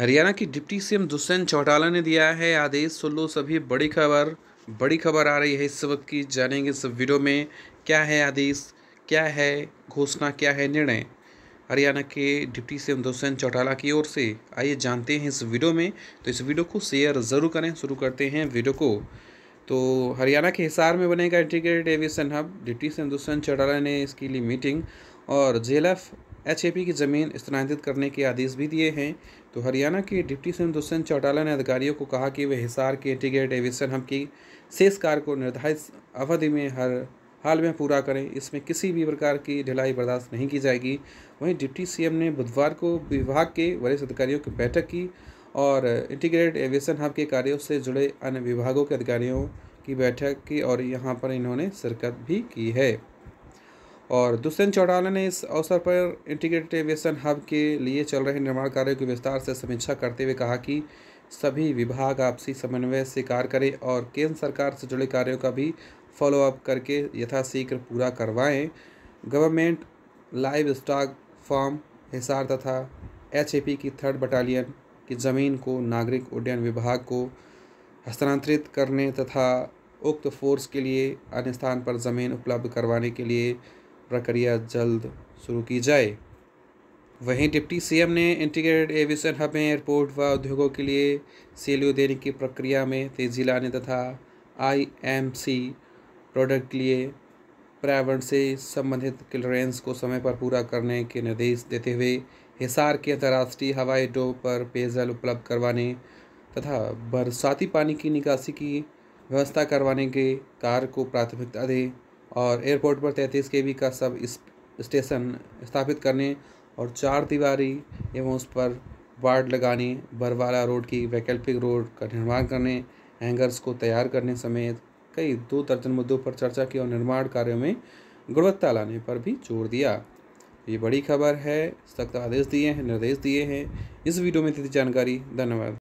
हरियाणा की deputy CM Dushyant Chautala ने दिया है आदेश सुन लो सभी बड़ी खबर बड़ी खबर आ रही है इस वक्त की जानेंगे इस वीडियो में क्या है आदेश क्या है घोषणा क्या है निर्णय हरियाणा के डिप्टी सीएम दुष्यंत चौटाला की ओर से आइए जानते हैं इस वीडियो में तो इस वीडियो को शेयर ज़रूर करें शुरू करते हैं वीडियो को तो हरियाणा के हिसार में बनेगा integrated aviation hub deputy CM Dushyant Chautala ने इसके लिए मीटिंग और जे एचएपी की ज़मीन स्थानांतरित करने के आदेश भी दिए हैं तो हरियाणा के डिप्टी सीएम दुष्यंत चौटाला ने अधिकारियों को कहा कि वे हिसार के इंटीग्रेट एविएशन हब की शेष कार्य को निर्धारित अवधि में हर हाल में पूरा करें इसमें किसी भी प्रकार की ढिलाई बर्दाश्त नहीं की जाएगी वहीं डिप्टी सीएम ने बुधवार को विभाग के वरिष्ठ अधिकारियों की बैठक की और इंटीग्रेटेड एविएशन हब के कार्यों से जुड़े अन्य विभागों के अधिकारियों की बैठक की और यहाँ पर इन्होंने शिरकत भी की है और दुष्यंत चौटाला ने इस अवसर पर इंटीग्रेटेड एविएशन हब के लिए चल रहे निर्माण कार्यों की विस्तार से समीक्षा करते हुए कहा कि सभी विभाग आपसी समन्वय से कार्य करें और केंद्र सरकार से जुड़े कार्यों का भी फॉलोअप करके यथाशीघ्र पूरा करवाएं government live stock farm Hisar तथा एच की थर्ड बटालियन की ज़मीन को नागरिक उड्डयन विभाग को हस्तांतरित करने तथा उक्त फोर्स के लिए अन्य स्थान पर ज़मीन उपलब्ध करवाने के लिए प्रक्रिया जल्द शुरू की जाए वहीं डिप्टी सीएम ने इंटीग्रेटेड एविएशन हब में एयरपोर्ट व उद्योगों के लिए सीलियो देने की प्रक्रिया में तेजी लाने तथा आईएमसी प्रोडक्ट के लिए पर्यावरण से संबंधित क्लियरेंस को समय पर पूरा करने के निर्देश देते हुए हिसार के अंतर्राष्ट्रीय हवाई अड्डों पर पेयजल उपलब्ध करवाने तथा बरसाती पानी की निकासी की व्यवस्था करवाने के कार्य को प्राथमिकता दें और एयरपोर्ट पर तैंतीस के वी का सब स्टेशन स्थापित करने और चार दीवारी एवं उस पर वार्ड लगाने बरवाला रोड की वैकल्पिक रोड का निर्माण करने हैंगर्स को तैयार करने समेत कई दो दर्जन मुद्दों पर चर्चा की और निर्माण कार्यों में गुणवत्ता लाने पर भी जोर दिया ये बड़ी खबर है सख्त आदेश दिए हैं निर्देश दिए हैं इस वीडियो में थी जानकारी धन्यवाद